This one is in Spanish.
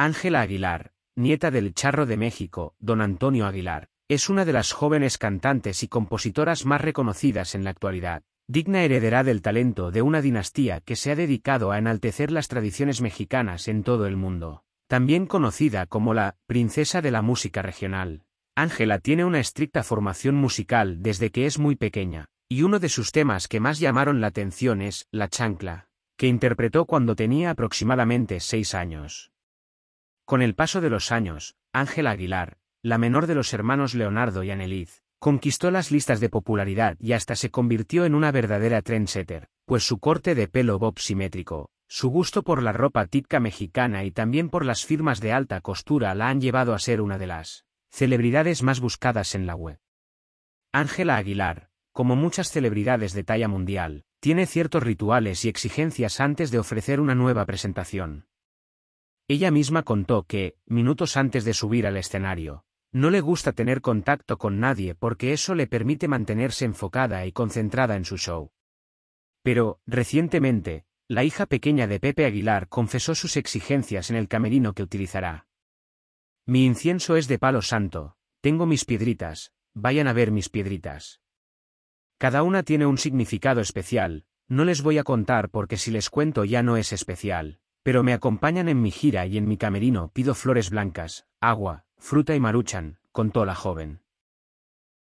Ángela Aguilar, nieta del charro de México, don Antonio Aguilar, es una de las jóvenes cantantes y compositoras más reconocidas en la actualidad, digna heredera del talento de una dinastía que se ha dedicado a enaltecer las tradiciones mexicanas en todo el mundo. También conocida como la princesa de la música regional, Ángela tiene una estricta formación musical desde que es muy pequeña, y uno de sus temas que más llamaron la atención es La chancla, que interpretó cuando tenía aproximadamente seis años. Con el paso de los años, Ángela Aguilar, la menor de los hermanos Leonardo y Anneliz, conquistó las listas de popularidad y hasta se convirtió en una verdadera trendsetter, pues su corte de pelo bob simétrico, su gusto por la ropa típica mexicana y también por las firmas de alta costura la han llevado a ser una de las celebridades más buscadas en la web. Ángela Aguilar, como muchas celebridades de talla mundial, tiene ciertos rituales y exigencias antes de ofrecer una nueva presentación. Ella misma contó que, minutos antes de subir al escenario, no le gusta tener contacto con nadie porque eso le permite mantenerse enfocada y concentrada en su show. Pero, recientemente, la hija pequeña de Pepe Aguilar confesó sus exigencias en el camerino que utilizará. Mi incienso es de palo santo, tengo mis piedritas, vayan a ver mis piedritas. Cada una tiene un significado especial, no les voy a contar porque si les cuento ya no es especial pero me acompañan en mi gira y en mi camerino pido flores blancas, agua, fruta y maruchan, contó la joven.